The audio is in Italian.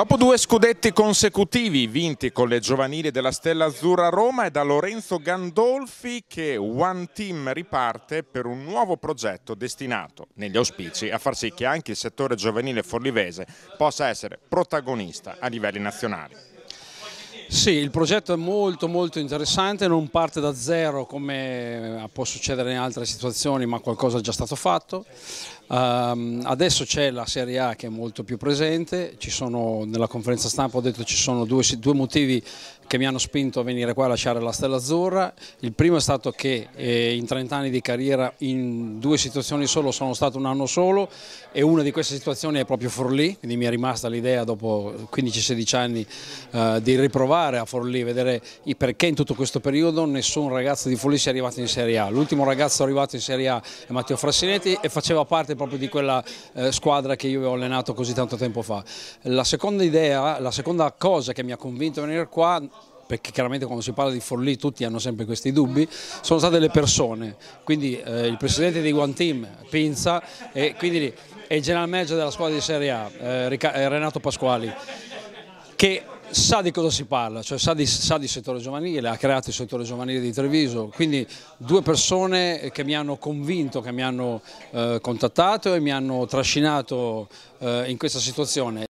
Dopo due scudetti consecutivi vinti con le giovanili della Stella Azzurra Roma è da Lorenzo Gandolfi che One Team riparte per un nuovo progetto destinato, negli auspici, a far sì che anche il settore giovanile forlivese possa essere protagonista a livelli nazionali. Sì, il progetto è molto molto interessante, non parte da zero come eh, può succedere in altre situazioni, ma qualcosa è già stato fatto. Um, adesso c'è la Serie A che è molto più presente, sono, nella conferenza stampa ho detto che ci sono due, due motivi che mi hanno spinto a venire qua a lasciare la Stella Azzurra. Il primo è stato che eh, in 30 anni di carriera in due situazioni solo sono stato un anno solo e una di queste situazioni è proprio Forlì, quindi mi è rimasta l'idea dopo 15-16 anni eh, di riprovare a Forlì, vedere perché in tutto questo periodo nessun ragazzo di Forlì sia arrivato in Serie A. L'ultimo ragazzo arrivato in Serie A è Matteo Frassinetti e faceva parte proprio di quella eh, squadra che io avevo allenato così tanto tempo fa. La seconda idea, la seconda cosa che mi ha convinto a venire qua perché chiaramente quando si parla di Forlì tutti hanno sempre questi dubbi, sono state le persone, quindi eh, il presidente di One Team, Pinza, e quindi e il general manager della squadra di Serie A, eh, eh, Renato Pasquali, che sa di cosa si parla, cioè sa di, sa di, settore giovanile, ha creato il settore giovanile di Treviso, quindi due persone che mi hanno convinto, che mi hanno eh, contattato e mi hanno trascinato eh, in questa situazione.